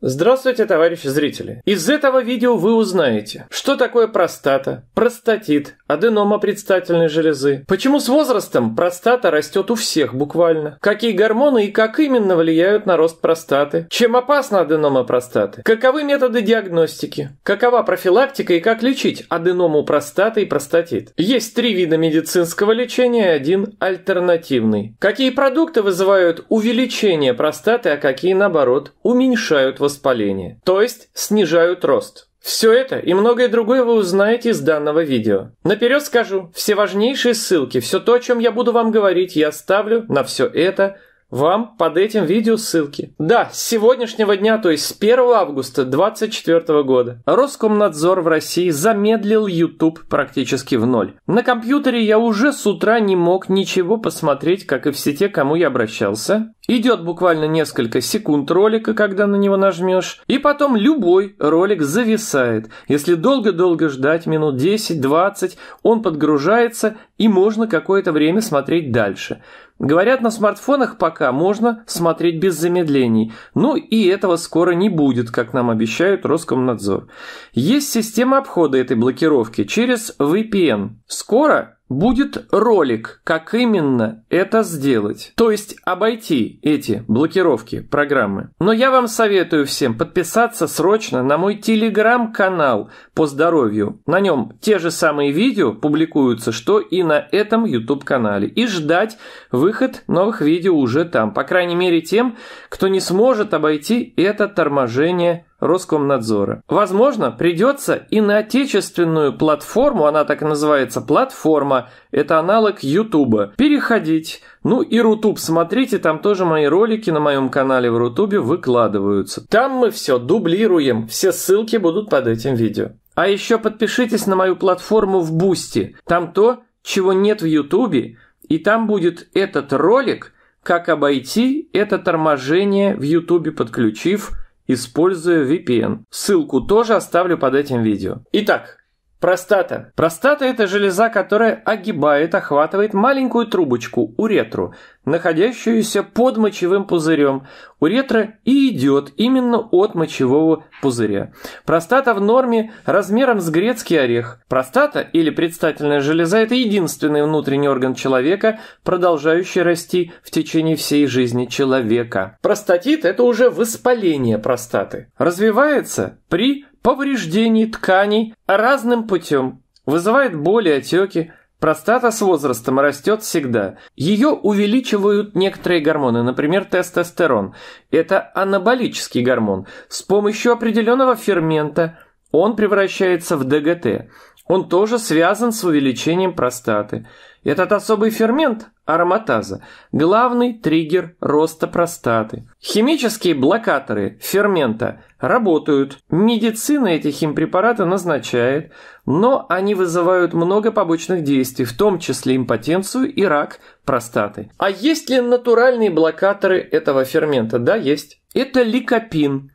Здравствуйте, товарищи зрители! Из этого видео вы узнаете, что такое простата, простатит, аденома предстательной железы, почему с возрастом простата растет у всех буквально, какие гормоны и как именно влияют на рост простаты, чем опасна аденома простаты, каковы методы диагностики, какова профилактика и как лечить аденому простаты и простатит. Есть три вида медицинского лечения, один альтернативный. Какие продукты вызывают увеличение простаты, а какие наоборот уменьшают воспаления, то есть снижают рост. Все это и многое другое вы узнаете из данного видео. Наперед скажу, все важнейшие ссылки, все то, о чем я буду вам говорить, я ставлю на все это – вам под этим видео ссылки. Да, с сегодняшнего дня, то есть с 1 августа 2024 года, Роскомнадзор в России замедлил YouTube практически в ноль. На компьютере я уже с утра не мог ничего посмотреть, как и все те, кому я обращался. Идет буквально несколько секунд ролика, когда на него нажмешь, и потом любой ролик зависает. Если долго-долго ждать, минут 10-20, он подгружается, и можно какое-то время смотреть дальше. Говорят, на смартфонах пока можно смотреть без замедлений. Ну и этого скоро не будет, как нам обещают Роскомнадзор. Есть система обхода этой блокировки через VPN. Скоро Будет ролик, как именно это сделать. То есть обойти эти блокировки программы. Но я вам советую всем подписаться срочно на мой телеграм-канал по здоровью. На нем те же самые видео публикуются, что и на этом YouTube-канале. И ждать выход новых видео уже там. По крайней мере тем, кто не сможет обойти это торможение Роскомнадзора. Возможно, придется и на отечественную платформу, она так и называется, платформа, это аналог Ютуба, переходить. Ну и Рутуб смотрите, там тоже мои ролики на моем канале в Рутубе выкладываются. Там мы все дублируем, все ссылки будут под этим видео. А еще подпишитесь на мою платформу в Бусти, там то, чего нет в Ютубе, и там будет этот ролик, как обойти это торможение в Ютубе, подключив используя VPN. Ссылку тоже оставлю под этим видео. Итак, Простата. Простата – это железа, которая огибает, охватывает маленькую трубочку, уретру, находящуюся под мочевым пузырем. Уретра и идет именно от мочевого пузыря. Простата в норме размером с грецкий орех. Простата или предстательная железа – это единственный внутренний орган человека, продолжающий расти в течение всей жизни человека. Простатит – это уже воспаление простаты. Развивается при повреждений тканей разным путем. Вызывает боли, отеки. Простата с возрастом растет всегда. Ее увеличивают некоторые гормоны, например, тестостерон. Это анаболический гормон. С помощью определенного фермента он превращается в ДГТ. Он тоже связан с увеличением простаты. Этот особый фермент, ароматаза, главный триггер роста простаты. Химические блокаторы фермента работают. Медицина этих им препараты назначает, но они вызывают много побочных действий, в том числе импотенцию и рак простаты. А есть ли натуральные блокаторы этого фермента? Да, есть. Это ликопин.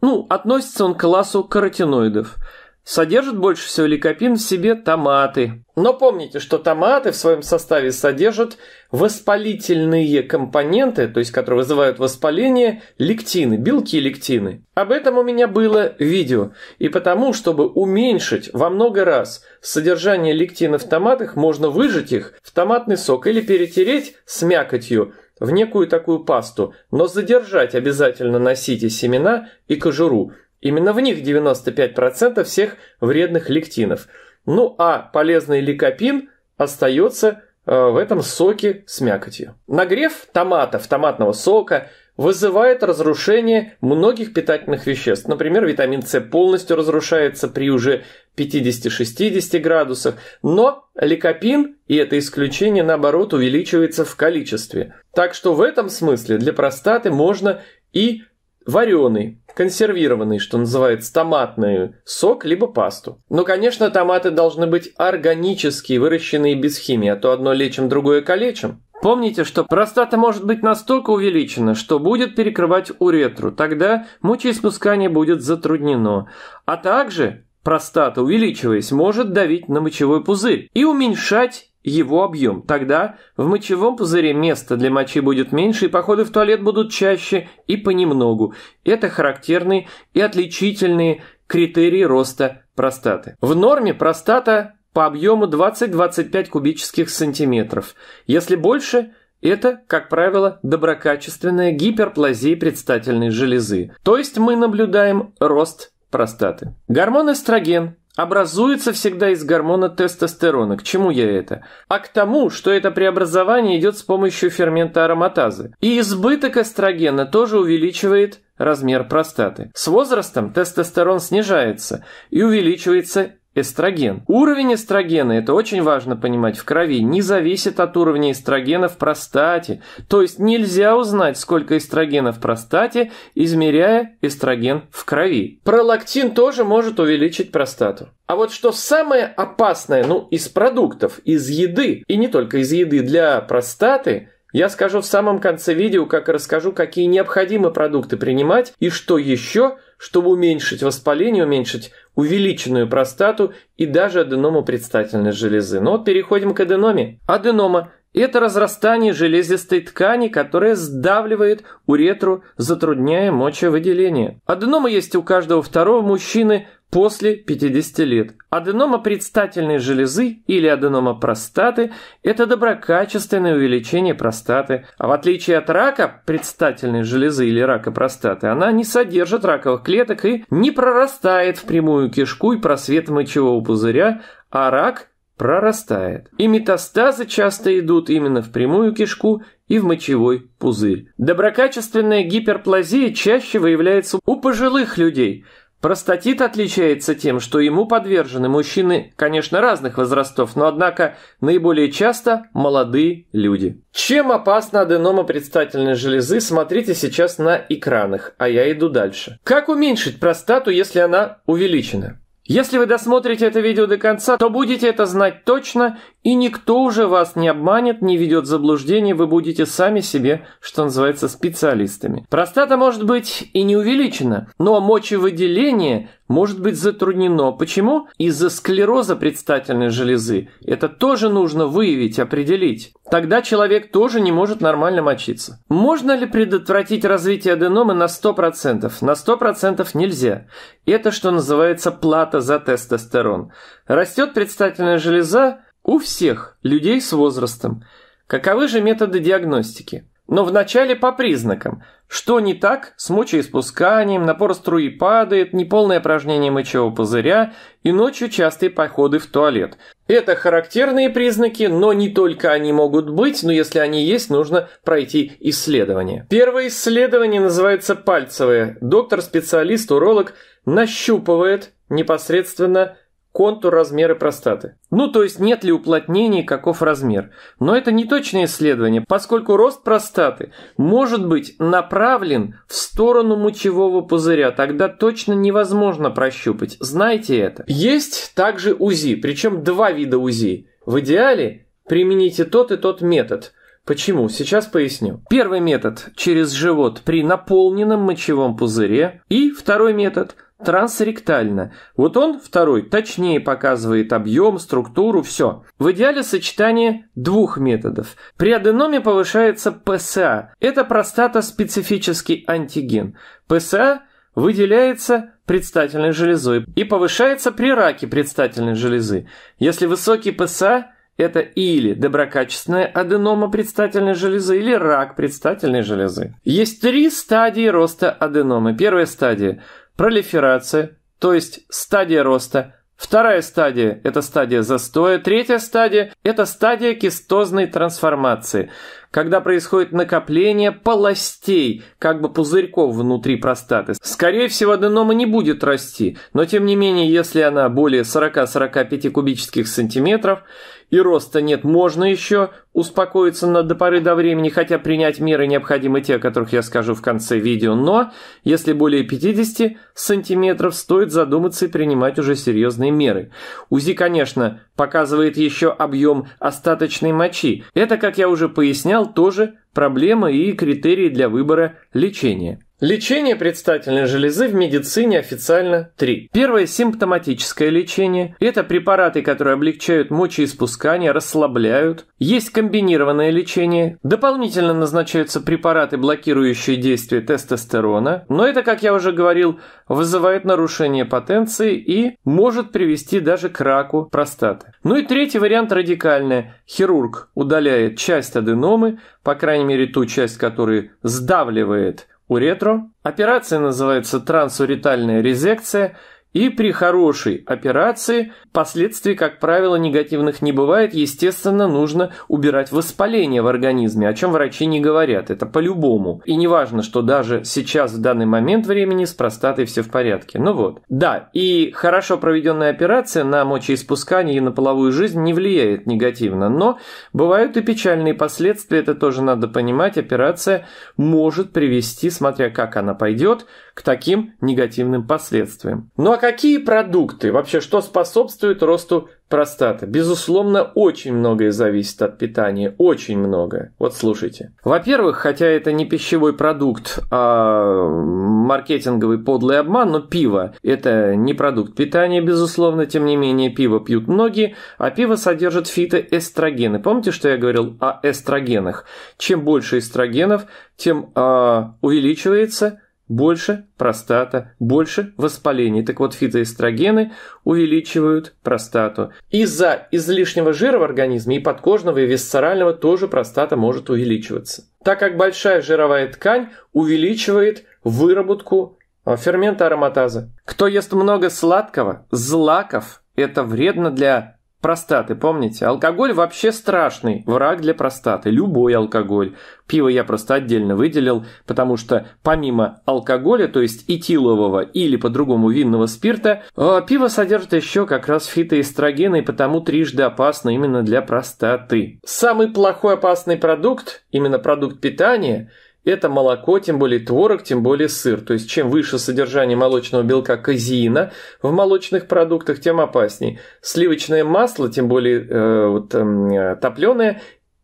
Ну, относится он к классу каротиноидов. Содержит больше всего ликопин в себе томаты. Но помните, что томаты в своем составе содержат воспалительные компоненты, то есть которые вызывают воспаление, лектины, белки лектины. Об этом у меня было видео. И потому, чтобы уменьшить во много раз содержание лектина в томатах, можно выжать их в томатный сок или перетереть с мякотью в некую такую пасту, но задержать обязательно носите семена и кожуру. Именно в них 95% всех вредных лектинов. Ну а полезный ликопин остается э, в этом соке с мякотью. Нагрев томатов, томатного сока вызывает разрушение многих питательных веществ. Например, витамин С полностью разрушается при уже 50-60 градусах, но ликопин, и это исключение, наоборот, увеличивается в количестве. Так что в этом смысле для простаты можно и вареный, консервированный, что называется, томатный сок, либо пасту. Но, конечно, томаты должны быть органические, выращенные без химии, а то одно лечим, другое калечим. Помните, что простата может быть настолько увеличена, что будет перекрывать уретру, тогда мочеиспускание будет затруднено. А также простата, увеличиваясь, может давить на мочевой пузырь и уменьшать его объем. Тогда в мочевом пузыре места для мочи будет меньше, и походы в туалет будут чаще и понемногу. Это характерные и отличительные критерии роста простаты. В норме простата по объему 20-25 кубических сантиметров. Если больше, это, как правило, доброкачественная гиперплазия предстательной железы. То есть мы наблюдаем рост простаты. Гормон эстроген образуется всегда из гормона тестостерона. К чему я это? А к тому, что это преобразование идет с помощью фермента ароматазы. И избыток эстрогена тоже увеличивает размер простаты. С возрастом тестостерон снижается и увеличивается эстроген. Уровень эстрогена, это очень важно понимать, в крови не зависит от уровня эстрогена в простате. То есть нельзя узнать, сколько эстрогена в простате, измеряя эстроген в крови. Пролактин тоже может увеличить простату. А вот что самое опасное, ну, из продуктов, из еды, и не только из еды для простаты – я скажу в самом конце видео, как расскажу, какие необходимы продукты принимать и что еще чтобы уменьшить воспаление, уменьшить увеличенную простату и даже аденому предстательной железы. Но вот переходим к аденоме. Аденома – это разрастание железистой ткани, которая сдавливает уретру, затрудняя мочевыделение. Аденома есть у каждого второго мужчины, после 50 лет. Аденома предстательной железы или аденома простаты – это доброкачественное увеличение простаты. А в отличие от рака предстательной железы или рака простаты, она не содержит раковых клеток и не прорастает в прямую кишку и просвет мочевого пузыря, а рак прорастает. И метастазы часто идут именно в прямую кишку и в мочевой пузырь. Доброкачественная гиперплазия чаще выявляется у пожилых людей – Простатит отличается тем, что ему подвержены мужчины, конечно, разных возрастов, но однако наиболее часто молодые люди. Чем опасна аденома предстательной железы, смотрите сейчас на экранах, а я иду дальше. Как уменьшить простату, если она увеличена? Если вы досмотрите это видео до конца, то будете это знать точно и никто уже вас не обманет, не ведет заблуждение, вы будете сами себе, что называется, специалистами. Простата может быть и не увеличена, но мочевыделение может быть затруднено. Почему? Из-за склероза предстательной железы. Это тоже нужно выявить, определить. Тогда человек тоже не может нормально мочиться. Можно ли предотвратить развитие аденомы на 100%? На 100% нельзя. Это что называется плата за тестостерон. Растет предстательная железа, у всех людей с возрастом. Каковы же методы диагностики? Но вначале по признакам. Что не так с мочеиспусканием, напор струи падает, неполное упражнение мочевого пузыря и ночью частые походы в туалет. Это характерные признаки, но не только они могут быть, но если они есть, нужно пройти исследование. Первое исследование называется пальцевое. Доктор-специалист, уролог нащупывает непосредственно контур размеры простаты. Ну, то есть нет ли уплотнений, каков размер. Но это не точное исследование, поскольку рост простаты может быть направлен в сторону мочевого пузыря, тогда точно невозможно прощупать. Знайте это. Есть также УЗИ, причем два вида УЗИ. В идеале примените тот и тот метод – Почему? Сейчас поясню. Первый метод – через живот при наполненном мочевом пузыре. И второй метод – трансректально. Вот он, второй, точнее показывает объем, структуру, все. В идеале сочетание двух методов. При аденоме повышается ПСА. Это простатоспецифический антиген. ПСА выделяется предстательной железой и повышается при раке предстательной железы. Если высокий ПСА, это или доброкачественная аденома предстательной железы, или рак предстательной железы. Есть три стадии роста аденомы. Первая стадия – пролиферация, то есть стадия роста. Вторая стадия – это стадия застоя. Третья стадия – это стадия кистозной трансформации, когда происходит накопление полостей, как бы пузырьков внутри простаты. Скорее всего, аденома не будет расти, но тем не менее, если она более 40-45 кубических сантиметров, и роста нет, можно еще успокоиться на, до поры до времени, хотя принять меры необходимы те, о которых я скажу в конце видео, но если более 50 сантиметров, стоит задуматься и принимать уже серьезные меры. УЗИ, конечно, показывает еще объем остаточной мочи. Это, как я уже пояснял, тоже проблема и критерии для выбора лечения. Лечение предстательной железы в медицине официально три. Первое – симптоматическое лечение. Это препараты, которые облегчают мочеиспускание, расслабляют. Есть комбинированное лечение. Дополнительно назначаются препараты, блокирующие действие тестостерона. Но это, как я уже говорил, вызывает нарушение потенции и может привести даже к раку простаты. Ну и третий вариант радикальное. Хирург удаляет часть аденомы, по крайней мере ту часть, которая сдавливает – у ретро операция называется трансуритальная резекция и при хорошей операции последствий, как правило, негативных не бывает. Естественно, нужно убирать воспаление в организме, о чем врачи не говорят. Это по-любому. И не важно, что даже сейчас, в данный момент времени, с простатой все в порядке. Ну вот. Да, и хорошо проведенная операция на мочеиспускание и на половую жизнь не влияет негативно. Но бывают и печальные последствия, это тоже надо понимать. Операция может привести, смотря как она пойдет, к таким негативным последствиям. Ну а какие продукты вообще что способствует росту простаты? Безусловно, очень многое зависит от питания, очень многое. Вот слушайте. Во-первых, хотя это не пищевой продукт, а маркетинговый подлый обман, но пиво – это не продукт питания, безусловно, тем не менее, пиво пьют многие, а пиво содержит фитоэстрогены. Помните, что я говорил о эстрогенах? Чем больше эстрогенов, тем э, увеличивается – больше простата, больше воспалений. Так вот, фитоэстрогены увеличивают простату. Из-за излишнего жира в организме и подкожного, и висцерального тоже простата может увеличиваться. Так как большая жировая ткань увеличивает выработку э, фермента ароматаза. Кто ест много сладкого, злаков, это вредно для Простаты, помните? Алкоголь вообще страшный враг для простаты, любой алкоголь. Пиво я просто отдельно выделил, потому что помимо алкоголя, то есть этилового или по-другому винного спирта, э, пиво содержит еще как раз фитоэстрогены, и потому трижды опасно именно для простаты. Самый плохой опасный продукт, именно продукт питания – это молоко, тем более творог, тем более сыр. То есть чем выше содержание молочного белка казеина в молочных продуктах, тем опасней. Сливочное масло, тем более э, вот, э, топленое,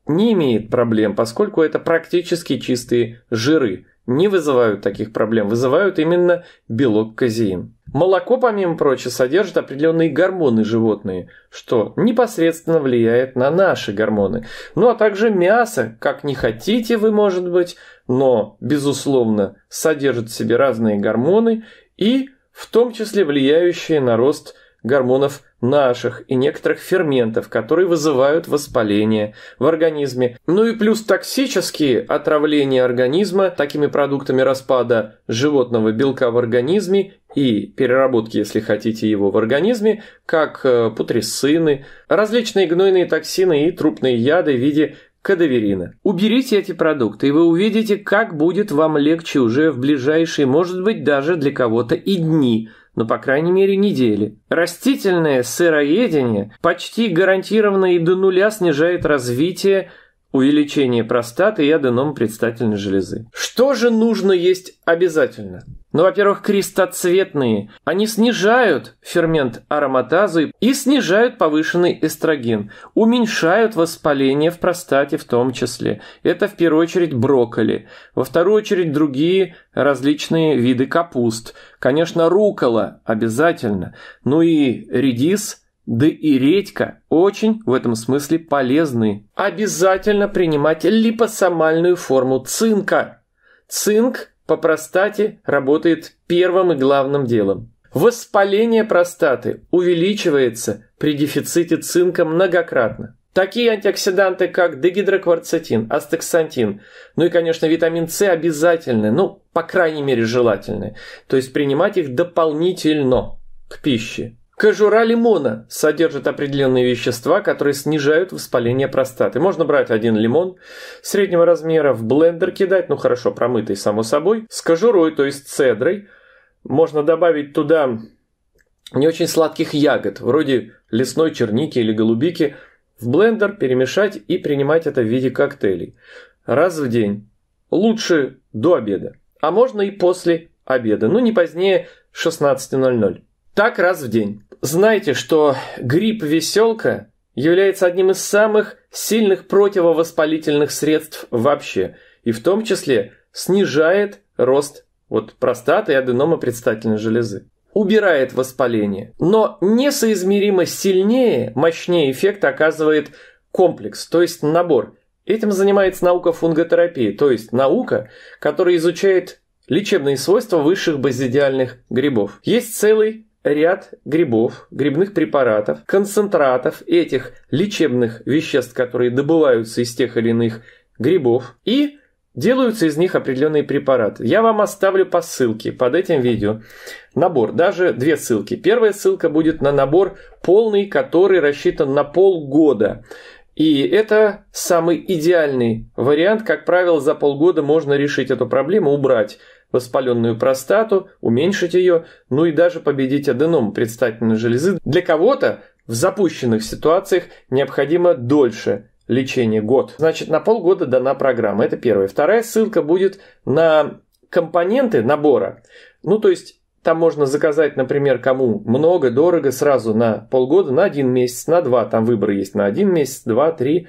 не имеет проблем, поскольку это практически чистые жиры не вызывают таких проблем, вызывают именно белок казеин. Молоко, помимо прочего, содержит определенные гормоны животные, что непосредственно влияет на наши гормоны. Ну а также мясо, как не хотите вы, может быть, но, безусловно, содержит в себе разные гормоны и в том числе влияющие на рост гормонов наших и некоторых ферментов, которые вызывают воспаление в организме. Ну и плюс токсические отравления организма такими продуктами распада животного белка в организме и переработки, если хотите, его в организме, как э, путресцины, различные гнойные токсины и трупные яды в виде кадаверина. Уберите эти продукты, и вы увидите, как будет вам легче уже в ближайшие, может быть, даже для кого-то и дни, но, по крайней мере, недели. Растительное сыроедение почти гарантированно и до нуля снижает развитие увеличение простаты и аденом предстательной железы. Что же нужно есть обязательно? Ну, во-первых, крестоцветные. Они снижают фермент ароматазы и снижают повышенный эстроген, уменьшают воспаление в простате в том числе. Это в первую очередь брокколи, во вторую очередь другие различные виды капуст. Конечно, рукола обязательно, ну и редис – да и редька очень в этом смысле полезны. Обязательно принимать липосомальную форму цинка. Цинк по простате работает первым и главным делом. Воспаление простаты увеличивается при дефиците цинка многократно. Такие антиоксиданты, как дегидрокварцетин, астаксантин, ну и, конечно, витамин С обязательны, ну, по крайней мере, желательны. То есть принимать их дополнительно к пище. Кожура лимона содержит определенные вещества, которые снижают воспаление простаты. Можно брать один лимон среднего размера, в блендер кидать, ну хорошо, промытый само собой, с кожурой, то есть цедрой. Можно добавить туда не очень сладких ягод, вроде лесной черники или голубики, в блендер перемешать и принимать это в виде коктейлей. Раз в день. Лучше до обеда. А можно и после обеда, ну не позднее 16.00. Так раз в день. Знайте, что грипп веселка является одним из самых сильных противовоспалительных средств вообще, и в том числе снижает рост вот простаты и аденома предстательной железы. Убирает воспаление, но несоизмеримо сильнее, мощнее эффект оказывает комплекс, то есть набор. Этим занимается наука фунготерапии, то есть наука, которая изучает лечебные свойства высших базидиальных грибов. Есть целый ряд грибов, грибных препаратов, концентратов этих лечебных веществ, которые добываются из тех или иных грибов, и делаются из них определенные препараты. Я вам оставлю по ссылке под этим видео набор, даже две ссылки. Первая ссылка будет на набор полный, который рассчитан на полгода. И это самый идеальный вариант. Как правило, за полгода можно решить эту проблему, убрать воспаленную простату, уменьшить ее, ну и даже победить аденом предстательной железы. Для кого-то в запущенных ситуациях необходимо дольше лечение год. Значит, на полгода дана программа. Это первая. Вторая ссылка будет на компоненты набора. Ну, то есть там можно заказать, например, кому много, дорого, сразу на полгода, на один месяц, на два. Там выбор есть на один месяц, два, три.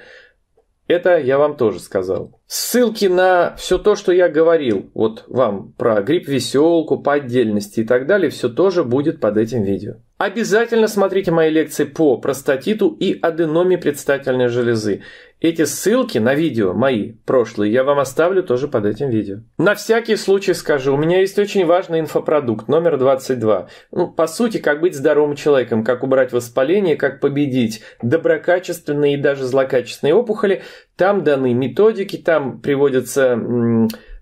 Это я вам тоже сказал. Ссылки на все то, что я говорил, вот вам про грипп-веселку по отдельности и так далее, все тоже будет под этим видео. Обязательно смотрите мои лекции по простатиту и аденоме предстательной железы. Эти ссылки на видео мои прошлые я вам оставлю тоже под этим видео. На всякий случай скажу, у меня есть очень важный инфопродукт номер 22. Ну, по сути, как быть здоровым человеком, как убрать воспаление, как победить доброкачественные и даже злокачественные опухоли. Там даны методики, там приводятся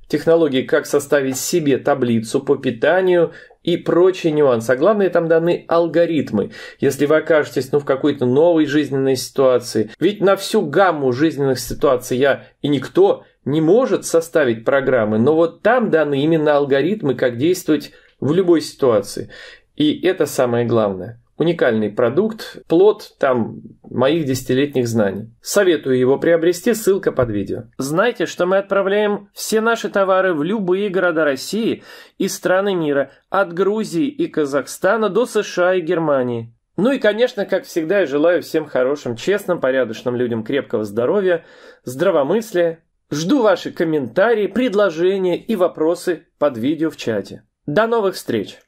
технологии, как составить себе таблицу по питанию и прочие нюансы. А главное, там даны алгоритмы, если вы окажетесь ну, в какой-то новой жизненной ситуации. Ведь на всю гамму жизненных ситуаций я и никто не может составить программы, но вот там даны именно алгоритмы, как действовать в любой ситуации. И это самое главное уникальный продукт, плод там моих десятилетних знаний. Советую его приобрести, ссылка под видео. Знайте, что мы отправляем все наши товары в любые города России и страны мира, от Грузии и Казахстана до США и Германии. Ну и, конечно, как всегда, я желаю всем хорошим, честным, порядочным людям крепкого здоровья, здравомыслия. Жду ваши комментарии, предложения и вопросы под видео в чате. До новых встреч!